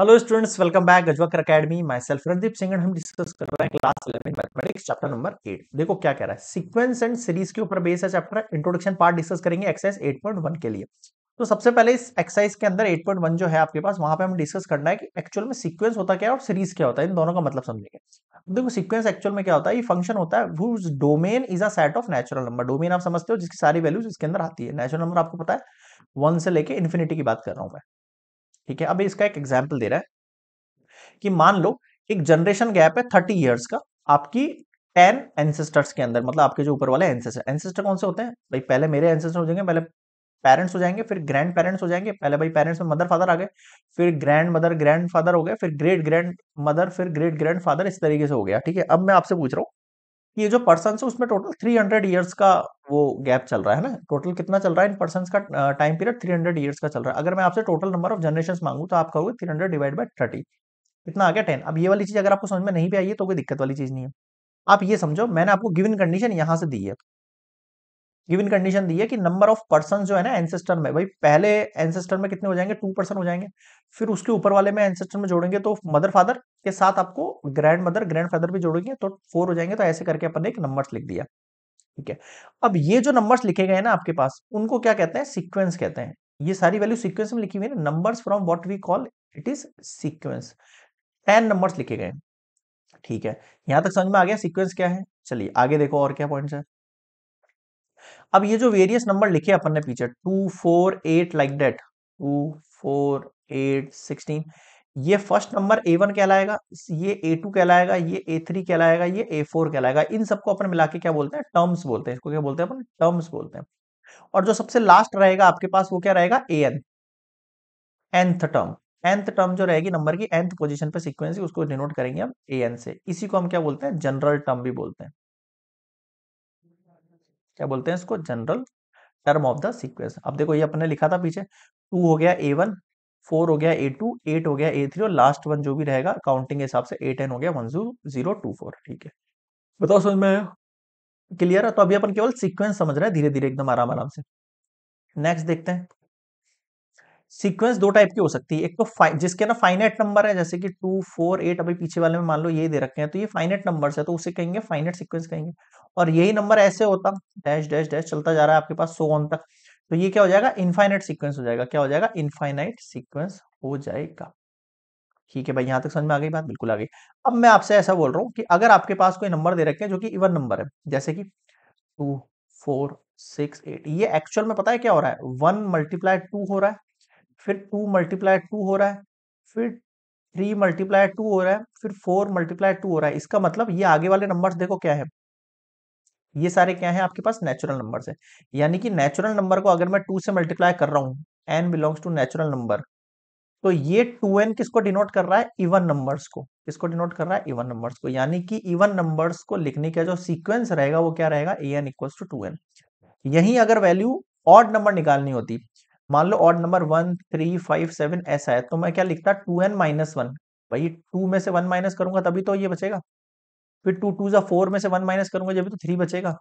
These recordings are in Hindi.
hello students welcome back Gajwakar academy myself Randeep Singh हम डिस्कस कर रहे हैं class eleven mathematics chapter number eight देखो क्या कह रहा है सीक्वेंस एंड सीरीज के ऊपर बेस है चैप्टर इंट्रोडक्शन पार्ट डिस्कस करेंगे एक्सरसाइज 8.1 के लिए तो सबसे पहले इस एक्सरसाइज के अंदर 8.1 जो है आपके पास वहां पे हम डिस्कस करना है कि एक्चुअल में सीक्वेंस होता क्या है और सीरीज क्या होता है इन दोनों का मतलब समझेंगे देखो सीक्वेंस एक्चुअल में क्या होता है ये फंक्शन होता है domain is a set of natural number domain आप समझते हो जिसकी सारी वैल्यूज इसके अंदर आती है नेचुरल नंबर आपको पता है वन से लेके इन्फिनिटी की बात कर रहा हूँ मैं ठीक है अब इसका एक एग्जाम्पल दे रहा है कि मान लो एक जनरेशन गैप है थर्टी ईयर्स का आपकी टेन एंसेस्टर्स के अंदर मतलब आपके जो ऊपर वाले एंसेस्टर एंसेस्टर कौन से होते हैं भाई पहले मेरे एंसेस्टर हो जाएंगे पहले पेरेंट्स हो जाएंगे फिर ग्रैंड पेरेंट्स हो जाएंगे पहले भाई पेरेंट्स में मदर फादर आ गए फिर ग्रैंड मदर ग्रैंड फादर हो गए फिर ग्रेट ग्रैंड मदर फिर ग्रेट ग्रैंड फादर इस तरीके से हो गया ठीक है अब मैं आपसे पूछ रहा हूँ कि ये जो पर्सन है उसमें टोटल 300 ईयर्स का वो गैप चल रहा है ना टोटल कितना चल रहा है इन पर्सन का टाइम पीरियड 300 ईयर्स का चल रहा है अगर मैं आपसे टोटल नंबर ऑफ जनरेशन मांगू तो आप कहोगे 300 डिवाइड बाई थर्टी कितना आ गया टेन अब ये वाली चीज अगर आपको समझ में नहीं भी आई है तो कोई दिक्कत वाली चीज नहीं है आप ये समझो मैंने आपको गिविन कंडीशन यहाँ से दी है गिविन कंडीशन दी है कि नंबर ऑफ पर्सन जो है ना एंसेस्टर में भाई पहले एंसेस्टर में कितने हो जाएंगे टू पर्सन हो जाएंगे फिर उसके ऊपर वाले में एंसेस्टर में जोड़ेंगे तो मदर फादर के साथ आपको ग्रैंड मदर ग्रैंड फादर भी जोड़ेंगे तो फोर हो जाएंगे तो ऐसे करके अपन ने एक नंबर्स लिख दिया ठीक है अब ये जो नंबर्स लिखे गए ना आपके पास उनको क्या कहते हैं सिक्वेंस कहते हैं ये सारी वैल्यू सिक्वेंस में लिखी हुई है ना numbers from what we call it is sequence ten numbers लिखे गए ठीक है यहां तक समझ में आ गया सिक्वेंस क्या है चलिए आगे देखो और क्या पॉइंट है अब ये जो वेरियस नंबर लिखे अपन ने पीछे two four eight like that two four eight sixteen ये फर्स्ट नंबर ए वन कहलाएगा ये ए टू कहलाएगा ये ए थ्री कहलाएगा ये ए फोर कहलाएगा इन सबको अपन मिला के क्या बोलते हैं टर्म्स बोलते हैं इसको क्या बोलते हैं अपन टर्म्स बोलते हैं और जो सबसे लास्ट रहेगा आपके पास वो क्या रहेगा A N nth term nth term जो रहेगी नंबर की एंथ पोजिशन पर सिक्वेंस उसको डिनोट करेंगे हम ए एन से इसी को हम क्या बोलते हैं जनरल टर्म भी बोलते हैं क्या बोलते हैं इसको general term of the sequence अब देखो ये अपने लिखा था पीछे टू हो गया ए वन फोर हो गया ए टू एट हो गया ए थ्री और लास्ट वन जो भी रहेगा काउंटिंग के हिसाब से ए टेन हो गया वन जू जीरो टू फोर ठीक है बताओ समझ में क्लियर है तो अभी अपन केवल सीक्वेंस समझ रहे हैं धीरे धीरे एकदम आराम आराम से नेक्स्ट देखते हैं सीक्वेंस दो टाइप की हो सकती है एक तो जिसके ना फाइनेट नंबर है जैसे कि टू फोर एट अभी पीछे वाले में मान लो ये दे रखे हैं तो ये फाइनेट नंबर है तो उसे कहेंगे फाइनेट सीक्वेंस कहेंगे और यही नंबर ऐसे होता डैश डैश डैश चलता जा रहा है आपके पास सो ऑन तक तो ये क्या हो जाएगा इनफाइनाइट सीक्वेंस हो जाएगा क्या हो जाएगा इनफाइनाइट सीक्वेंस हो जाएगा ठीक है भाई यहां तक समझ में आ गई बात बिल्कुल आ गई अब मैं आपसे ऐसा बोल रहा हूँ कि अगर आपके पास कोई नंबर दे रखे हैं जो कि इवन नंबर है जैसे कि टू फोर सिक्स एट ये एक्चुअल में पता है क्या हो रहा है वन मल्टीप्लाई टू हो रहा है फिर टू मल्टीप्लाई टू हो रहा है फिर थ्री मल्टीप्लाई टू हो रहा है फिर फोर मल्टीप्लाई टू हो रहा है इसका मतलब ये आगे वाले नंबर्स देखो क्या है ये सारे क्या है आपके पास नेचुरल नंबर है यानी कि नेचुरल नंबर को अगर मैं टू से मल्टीप्लाई कर रहा हूँ N belongs to natural number तो ये टू एन किसको डिनोट कर रहा है इवन नंबर्स को किसको डिनोट कर रहा है इवन नंबर्स को यानी कि इवन नंबर्स को लिखने का जो सीक्वेंस रहेगा वो क्या रहेगा A N equals to two N यही अगर वैल्यू ऑड नंबर निकालनी होती मान लो odd number one three five seven ऐसा है तो मैं क्या लिखता टू एन माइनस वन भाई टू में से वन माइनस करूंगा तभी तो ये बचेगा फिर टू टू ज़ा फोर में से वन माइनस करूंगा जब तो थ्री बचेगा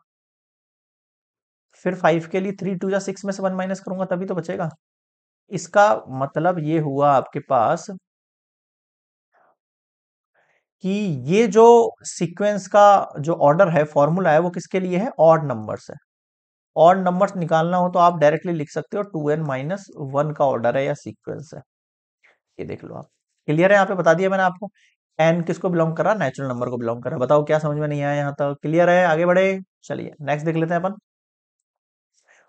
फिर फाइव के लिए थ्री टू ज़ा सिक्स में से वन माइनस करूंगा तभी तो बचेगा इसका मतलब ये हुआ आपके पास कि ये जो सीक्वेंस का जो ऑर्डर है फॉर्मूला है वो किसके लिए है ऑड नंबर्स है ऑड नंबर्स निकालना हो तो आप डायरेक्टली लिख सकते हो टू एन माइनस वन का ऑर्डर है या सीक्वेंस है ये देख लो आप क्लियर है यहाँ पे बता दिया मैंने आपको एन किसको बिलोंग कर रहा है नेचुरल नंबर को बिलोंग कर रहा है बताओ क्या समझ में नहीं आया यहाँ तक क्लियर है आगे बढ़े चलिए नेक्स्ट देख लेते हैं अपन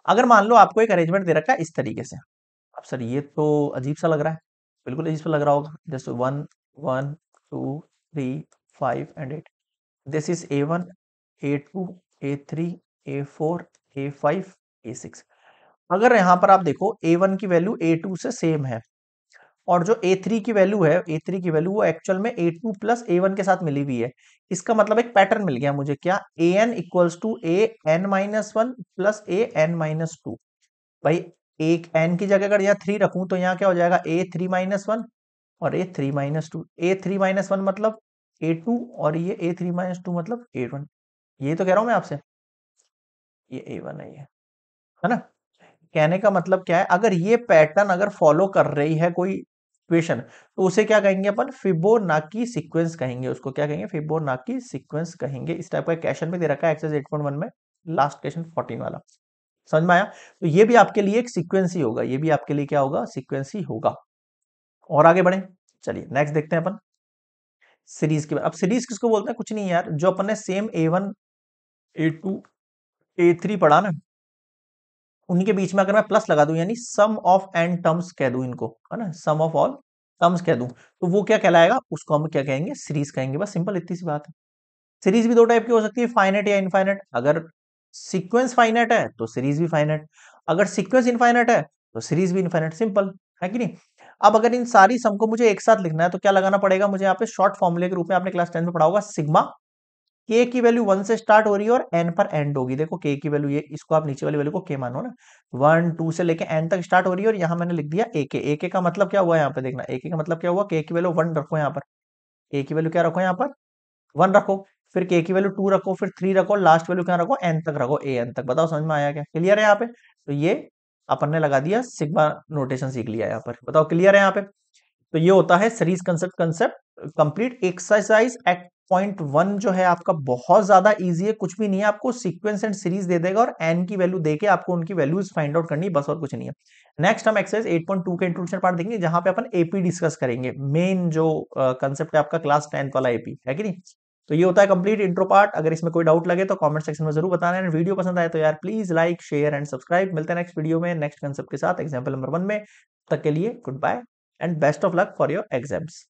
अगर मान लो आपको एक अरेंजमेंट दे रखा है इस तरीके से अब सर ये तो अजीब सा लग रहा है बिल्कुल अजीब सा लग रहा होगा जैसे one one two three five and eight this is a one a two a three a four a five a six अगर यहाँ पर आप देखो ए वन की वैल्यू ए टू से सेम है और जो ए थ्री की वैल्यू है ए थ्री की वैल्यू वो एक्चुअल में a two plus a one के साथ मिली हुई है इसका मतलब एक पैटर्न मिल गया मुझे क्या a N equals to a n minus one plus a n minus two भाई एक एन की जगह अगर यहाँ थ्री रखूं तो यहाँ क्या हो जाएगा ए थ्री माइनस वन और a three minus two a three minus one मतलब ए टू और ये ए थ्री माइनस टू मतलब ए वन ये तो कह रहा हूं मैं आपसे ये ए वन है ये है ना कहने का मतलब क्या है अगर ये पैटर्न अगर फॉलो कर रही है कोई इक्वेशन तो उसे क्या कहेंगे अपन फिबोनाकी सीक्वेंस कहेंगे उसको क्या कहेंगे फिबोनाकी सीक्वेंस कहेंगे इस टाइप का क्वेश्चन में दे रखा है एक्सरसाइज एट पॉइंट वन में लास्ट क्वेश्चन फोर्टीन वाला समझ में आया तो ये भी आपके लिए एक सीक्वेंस ही होगा ये भी आपके लिए क्या होगा सीक्वेंस ही होगा और आगे बढ़े चलिए नेक्स्ट देखते हैं अपन सीरीज के अब सीरीज किसको बोलते हैं कुछ नहीं यार जो अपन ने same a one a two a three पढ़ा ना उनके बीच में अगर मैं प्लस लगा दूं यानी सम ऑफ एंड टर्म्स कह दूं इनको है ना सम ऑफ ऑल टर्म्स कह दूं तो वो क्या कहलाएगा उसको हम क्या कहेंगे सीरीज कहेंगे बस सिंपल इतनी सी बात है सीरीज भी दो टाइप की हो सकती है फाइनेट या इनफाइनेट अगर सीक्वेंस फाइनेट है तो सीरीज भी फाइनेट अगर सीक्वेंस इनफाइनेट है तो सीरीज भी इनफाइनेट सिंपल है कि नहीं अब अगर इन सारी सम को मुझे एक साथ लिखना है तो क्या लगाना पड़ेगा मुझे यहाँ पे शॉर्ट फॉर्मूले के रूप में आपने क्लास टेन में पढ़ा होगा सिग्मा के की वैल्यू वन से स्टार्ट हो रही है और एन पर एंड होगी देखो के की वैल्यू ये इसको आप नीचे वाली वैल्यू को के मानो ना वन टू से लेके एन तक स्टार्ट हो रही है और यहाँ मैंने लिख दिया ए के ए के का मतलब क्या हुआ यहाँ पे देखना ए के का मतलब क्या हुआ के की वैल्यू वन रखो यहाँ पर ए की वैल्यू क्या रखो यहाँ पर वन रखो फिर के की वैल्यू टू रखो फिर थ्री रखो लास्ट वैल्यू क्या रखो एन तक रखो ए एन तक बताओ समझ में आया क्या क्लियर है यहाँ पे तो ये अपन ने लगा दिया सिग्मा नोटेशन सीख लिया यहाँ पर बताओ क्लियर है यहाँ पे तो ये होता है series concept concept complete exercise eight point one जो है आपका बहुत ज्यादा इजी है कुछ भी नहीं है आपको सीक्वेंस एंड सीरीज दे देगा और एन की वैल्यू देके आपको उनकी वैल्यूज फाइंड आउट करनी बस और कुछ नहीं है नेक्स्ट हम एक्सरसाइज 8.2 के इंट्रोडक्शन पार्ट देखेंगे जहां पे अपन एपी डिस्कस करेंगे मेन जो कंसेप्ट uh, है आपका क्लास टेंथ वाला एपी है कि नहीं तो ये होता है कंप्लीट इंट्रो पार्ट अगर इसमें कोई डाउट लगे तो कमेंट सेक्शन में जरूर बताना है वीडियो पसंद आए तो यार please like share and subscribe मिलते हैं नेक्स्ट वीडियो में नेक्स्ट कंसेप्ट के साथ एग्जाम्पल नंबर वन में तक के लिए good bye and best of luck for your exams